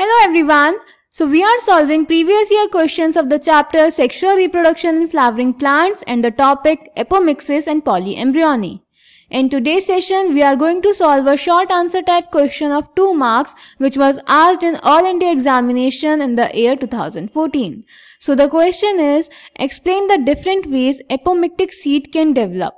Hello everyone. So we are solving previous year questions of the chapter sexual reproduction in flowering plants and the topic apomixis and polyembryony. In today's session, we are going to solve a short answer type question of 2 marks which was asked in All India examination in the year 2014. So the question is, explain the different ways apomictic seed can develop.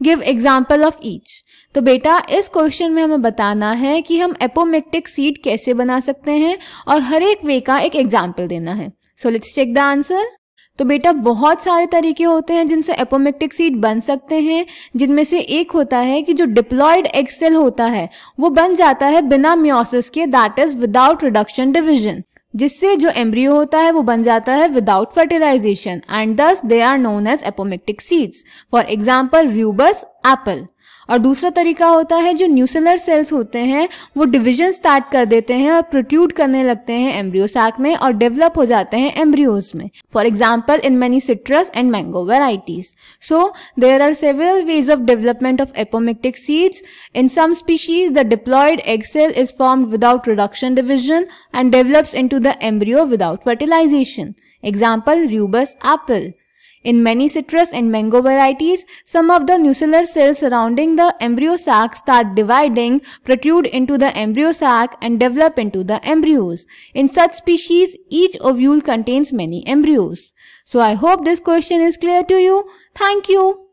Give example of each. तो बेटा इस question में हमें बताना है कि हम apomictic seat कैसे बना सकते हैं और हर एक वे का एक एग्जाम्पल देना है so let's check the answer तो बेटा बहुत सारे तरीके होते हैं जिनसे एपोमेक्टिक सीट बन सकते हैं जिनमें से एक होता है कि जो डिप्लॉयड एक्सेल होता है वो बन जाता है बिना म्योसिस के that is without reduction division जिससे जो एम्ब्रियो होता है वो बन जाता है without fertilization and thus they are known as apomictic seeds for example rubus apple और दूसरा तरीका होता है जो न्यूसेलर सेल्स होते हैं वो डिविजन स्टार्ट कर देते हैं और प्रोट्यूट करने लगते हैं एम्ब्रियो में और डेवलप हो जाते हैं एम्ब्रियोज में for example in many citrus and mango varieties so there are several ways of development of apomictic seeds in some species the diploid cell is form without without division and develops into the embryo without fertilization example rubus apple In many citrus and mango varieties, some of the nucellar cells surrounding the embryo sac start dividing, protrude into the embryo sac and develop into the embryos. In such species, each ovule contains many embryos. So I hope this question is clear to you. Thank you.